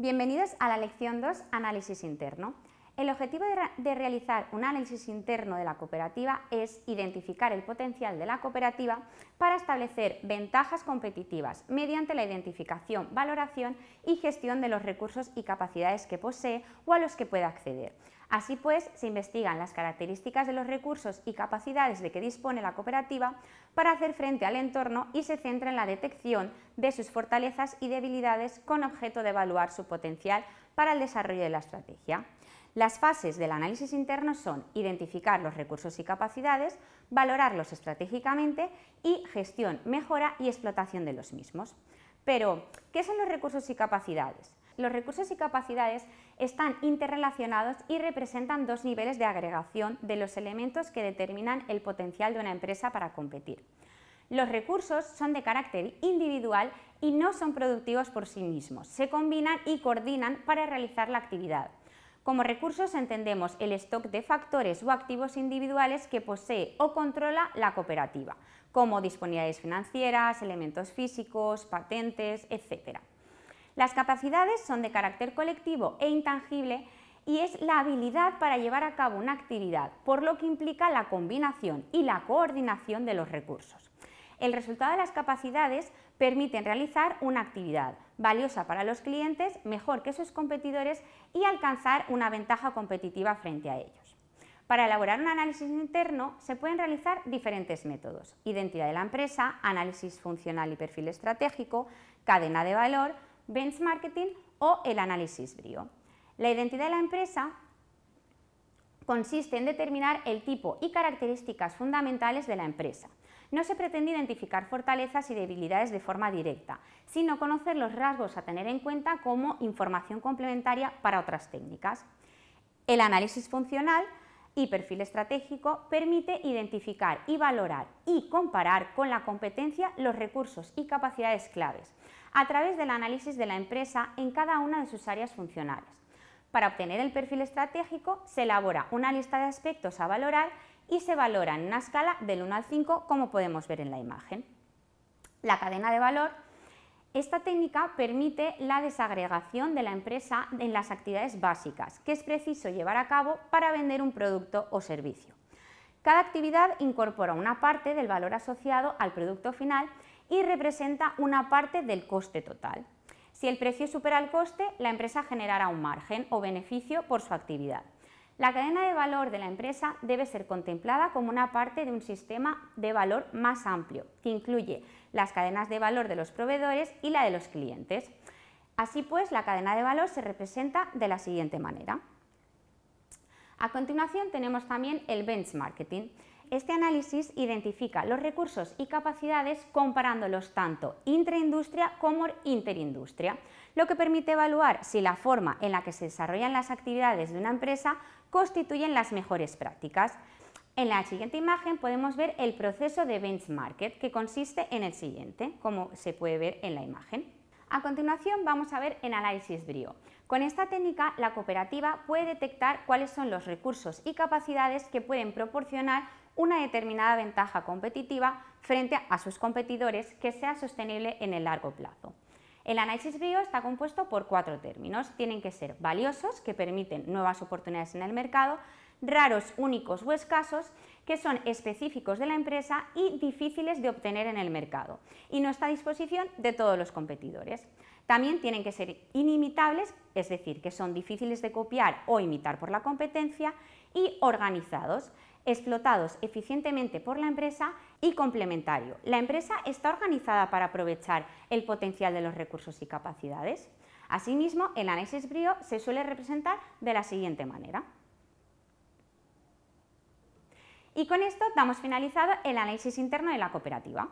Bienvenidos a la lección 2, análisis interno. El objetivo de, realizar un análisis interno de la cooperativa es identificar el potencial de la cooperativa para establecer ventajas competitivas mediante la identificación, valoración y gestión de los recursos y capacidades que posee o a los que puede acceder. Así pues, se investigan las características de los recursos y capacidades de que dispone la cooperativa para hacer frente al entorno y se centra en la detección de sus fortalezas y debilidades con objeto de evaluar su potencial para el desarrollo de la estrategia. Las fases del análisis interno son identificar los recursos y capacidades, valorarlos estratégicamente y gestión, mejora y explotación de los mismos. Pero, ¿qué son los recursos y capacidades? los recursos y capacidades están interrelacionados y representan dos niveles de agregación de los elementos que determinan el potencial de una empresa para competir. Los recursos son de carácter individual y no son productivos por sí mismos, se combinan y coordinan para realizar la actividad. Como recursos entendemos el stock de factores o activos individuales que posee o controla la cooperativa, como disponibilidades financieras, elementos físicos, patentes, etc. Las capacidades son de carácter colectivo e intangible y es la habilidad para llevar a cabo una actividad, por lo que implica la combinación y la coordinación de los recursos. El resultado de las capacidades permiten realizar una actividad valiosa para los clientes, mejor que sus competidores y alcanzar una ventaja competitiva frente a ellos. Para elaborar un análisis interno se pueden realizar diferentes métodos, identidad de la empresa, análisis funcional y perfil estratégico, cadena de valor, benchmarking o el análisis brío. La identidad de la empresa consiste en determinar el tipo y características fundamentales de la empresa. No se pretende identificar fortalezas y debilidades de forma directa, sino conocer los rasgos a tener en cuenta como información complementaria para otras técnicas. El análisis funcional y perfil estratégico permite identificar y valorar y comparar con la competencia los recursos y capacidades claves a través del análisis de la empresa en cada una de sus áreas funcionales. Para obtener el perfil estratégico se elabora una lista de aspectos a valorar y se valora en una escala del 1 al 5 como podemos ver en la imagen. La cadena de valor esta técnica permite la desagregación de la empresa en las actividades básicas que es preciso llevar a cabo para vender un producto o servicio. Cada actividad incorpora una parte del valor asociado al producto final y representa una parte del coste total. Si el precio supera el coste, la empresa generará un margen o beneficio por su actividad. La cadena de valor de la empresa debe ser contemplada como una parte de un sistema de valor más amplio, que incluye las cadenas de valor de los proveedores y la de los clientes. Así pues, la cadena de valor se representa de la siguiente manera. A continuación tenemos también el benchmarking. Este análisis identifica los recursos y capacidades comparándolos tanto intraindustria como interindustria lo que permite evaluar si la forma en la que se desarrollan las actividades de una empresa constituyen las mejores prácticas. En la siguiente imagen podemos ver el proceso de benchmarking que consiste en el siguiente, como se puede ver en la imagen. A continuación vamos a ver el análisis Brio. Con esta técnica la cooperativa puede detectar cuáles son los recursos y capacidades que pueden proporcionar una determinada ventaja competitiva frente a sus competidores que sea sostenible en el largo plazo. El análisis BIO está compuesto por cuatro términos. Tienen que ser valiosos, que permiten nuevas oportunidades en el mercado, raros, únicos o escasos, que son específicos de la empresa y difíciles de obtener en el mercado, y no está a disposición de todos los competidores. También tienen que ser inimitables, es decir, que son difíciles de copiar o imitar por la competencia, y organizados, explotados eficientemente por la empresa y complementario. La empresa está organizada para aprovechar el potencial de los recursos y capacidades. Asimismo, el análisis brío se suele representar de la siguiente manera. Y con esto damos finalizado el análisis interno de la cooperativa.